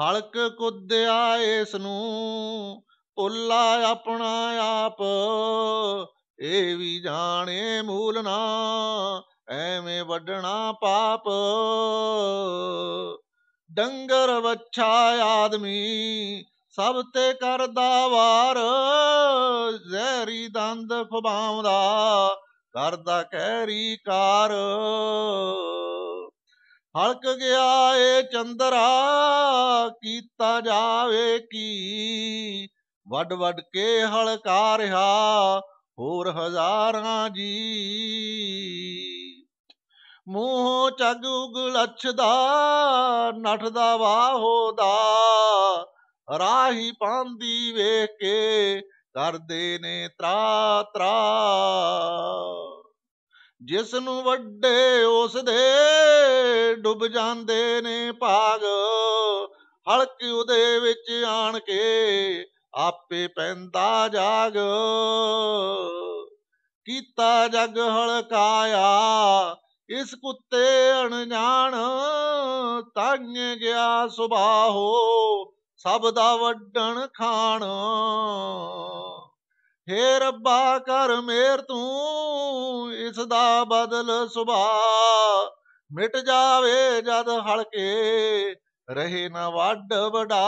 ਹਲਕ ਕੁੱਦਿਆ ਇਸ ਨੂੰ ਉੱਲਾ ਆਪਣਾ ਆਪ ਇਹ ਵੀ ਜਾਣੇ ਮੂਲ ਨਾ ਐਵੇਂ ਵੱਡਣਾ ਪਾਪ ਡੰਗਰ ਵੱਛਾ ਆਦਮੀ ਸਭ ਤੇ ਕਰਦਾ ਵਾਰ ਜ਼ਹਿਰੀ ਦੰਦ ਫਬਾਉਂਦਾ ਕਰਦਾ ਕਹਿਰੀ ਕਾਰ ਹਲਕ ਗਿਆ ਏ ਚੰਦਰਾ ਕੀਤਾ ਜਾਵੇ ਕੀ ਵੱਡ ਵੱਡ ਕੇ ਹਲਕਾ ਰਿਹਾ ਹੋਰ ਹਜ਼ਾਰਾਂ ਜੀ ਮੂੰਹ ਚਗ ਉਗਲਛਦਾ ਨਠਦਾ ਵਾਹੋ ਦਾ ਰਾਹੀ ਪਾਂਦੀ ਵੇਖ ਕੇ ਕਰਦੇ ਨੇ ਤਰਾ ਤਰਾ ਜਿਸ ਨੂੰ ਵੱਡੇ ਉਸ ਦੇ ਡੁੱਬ ਜਾਂਦੇ ਨੇ ਭਾਗ ਹਲਕ ਉਹਦੇ ਵਿੱਚ ਆਣ ਕੇ ਆਪੇ ਪੈਂਦਾ ਜਾਗ ਕੀਤਾ ਜਗ ਹਲਕਾਇਆ ਇਸ ਕੁੱਤੇ ਅਣਜਾਣ ਤੰਗ ਗਿਆ ਸੁਭਾਹੋ ਸਭ ਦਾ ਵੱਡਣ ਖਾਣ ਹੇ ਰੱਬਾ ਕਰ ਮੇਰ ਤੂੰ ਇਸ ਦਾ ਬਦਲ ਸੁਭਾ ਮਿਟ ਜਾਵੇ ਜਦ ਹਲਕੇ ਰਹੇ ਨਾ ਵੱਡ ਵਡਾ